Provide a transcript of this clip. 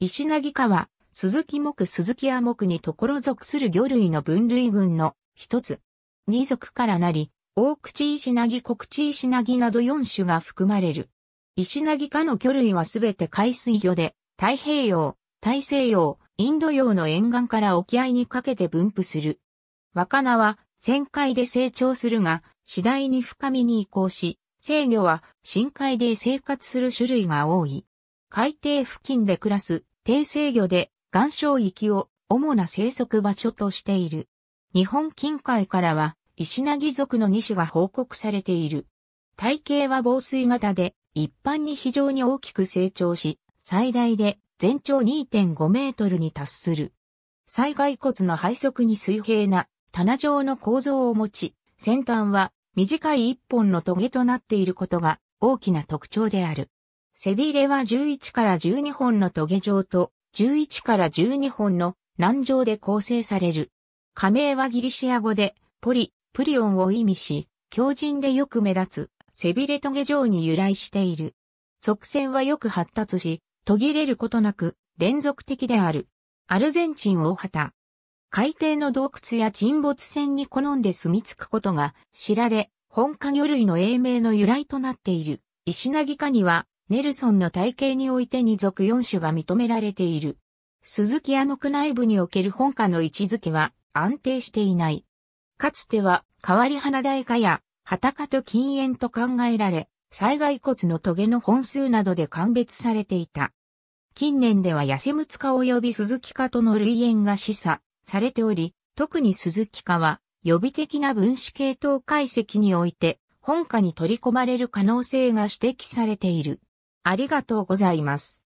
石薙川、鈴木木鈴木亜木にところ属する魚類の分類群の一つ。二属からなり、大口石ぎ、小口石ぎなど四種が含まれる。石ぎ科の魚類はすべて海水魚で、太平洋、大西洋、インド洋の沿岸から沖合にかけて分布する。若菜は旋海で成長するが、次第に深みに移行し、生魚は深海で生活する種類が多い。海底付近で暮らす低生魚で岩礁域を主な生息場所としている。日本近海からは石なぎ族の2種が報告されている。体型は防水型で一般に非常に大きく成長し、最大で全長2.5メートルに達する。災害骨の背側に水平な棚状の構造を持ち、先端は短い一本のトゲとなっていることが大きな特徴である。背びれは11から12本のトゲ状と11から12本の軟状で構成される。仮名はギリシア語でポリ、プリオンを意味し、強靭でよく目立つ背びれトゲ状に由来している。側線はよく発達し、途切れることなく連続的である。アルゼンチン大旗。海底の洞窟や沈没船に好んで住み着くことが知られ、本家魚類の英名の由来となっている。石なぎかにはネルソンの体系においてに属四種が認められている。鈴木亜区内部における本科の位置づけは安定していない。かつては、変わり花大科や、裸科と禁煙と考えられ、災害骨の棘の本数などで鑑別されていた。近年では痩せむつ科及び鈴木科との類縁が示唆されており、特に鈴木科は予備的な分子系統解析において本科に取り込まれる可能性が指摘されている。ありがとうございます。